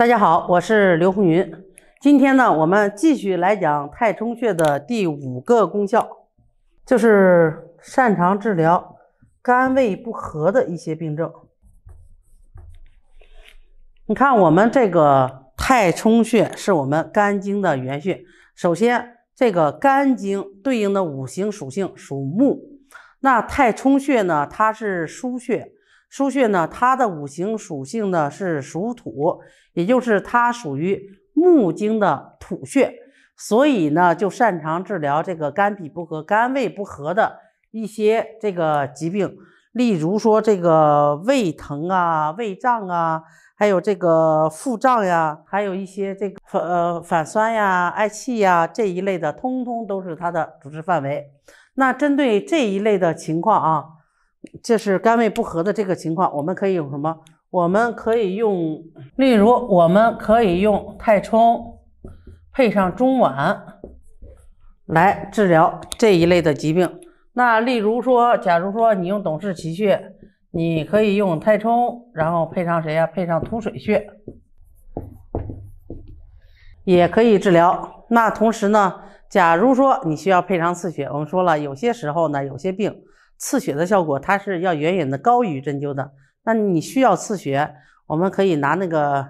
大家好，我是刘红云。今天呢，我们继续来讲太冲穴的第五个功效，就是擅长治疗肝胃不和的一些病症。你看，我们这个太冲穴是我们肝经的原穴。首先，这个肝经对应的五行属性属木，那太冲穴呢，它是腧穴。腧穴呢，它的五行属性呢是属土，也就是它属于木经的土穴，所以呢就擅长治疗这个肝脾不和、肝胃不和的一些这个疾病，例如说这个胃疼啊、胃胀啊，还有这个腹胀呀，还有一些这个反呃反酸呀、嗳气呀这一类的，通通都是它的主治范围。那针对这一类的情况啊。这是肝胃不和的这个情况，我们可以用什么？我们可以用，例如我们可以用太冲配上中脘来治疗这一类的疾病。那例如说，假如说你用董氏奇穴，你可以用太冲，然后配上谁呀？配上足水穴，也可以治疗。那同时呢，假如说你需要配上刺穴，我们说了，有些时候呢，有些病。刺血的效果，它是要远远的高于针灸的。那你需要刺血，我们可以拿那个，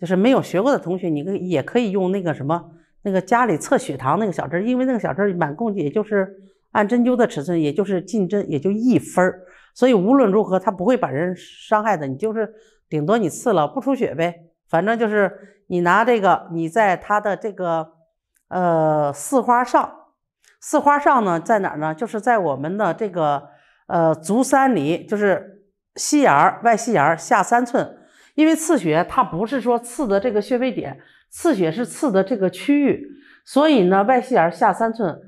就是没有学过的同学，你可也可以用那个什么，那个家里测血糖那个小针，因为那个小针满共也就是按针灸的尺寸，也就是进针也就一分儿，所以无论如何它不会把人伤害的。你就是顶多你刺了不出血呗，反正就是你拿这个，你在它的这个呃四花上。刺花上呢，在哪儿呢？就是在我们的这个呃足三里，就是膝眼儿外膝眼儿下三寸。因为刺血它不是说刺的这个穴位点，刺血是刺的这个区域，所以呢外膝眼儿下三寸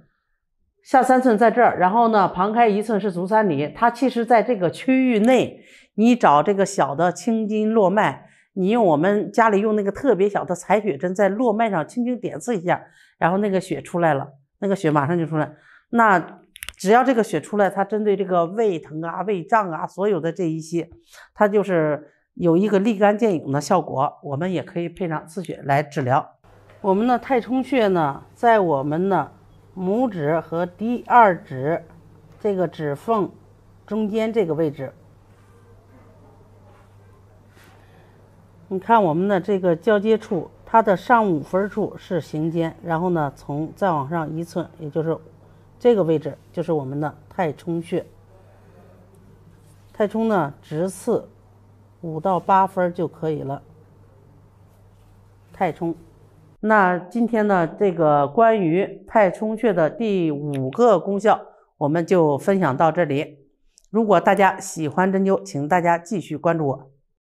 下三寸在这儿。然后呢旁开一寸是足三里，它其实在这个区域内，你找这个小的青筋络脉，你用我们家里用那个特别小的采血针，在络脉上轻轻点刺一下，然后那个血出来了。那个血马上就出来，那只要这个血出来，它针对这个胃疼啊、胃胀啊，所有的这一些，它就是有一个立竿见影的效果。我们也可以配上刺血来治疗。我们的太冲穴呢，在我们的拇指和第二指这个指缝中间这个位置，你看我们的这个交接处。它的上五分处是行间，然后呢，从再往上一寸，也就是这个位置，就是我们的太冲穴。太冲呢，直刺五到八分就可以了。太冲，那今天呢，这个关于太冲穴的第五个功效，我们就分享到这里。如果大家喜欢针灸，请大家继续关注我。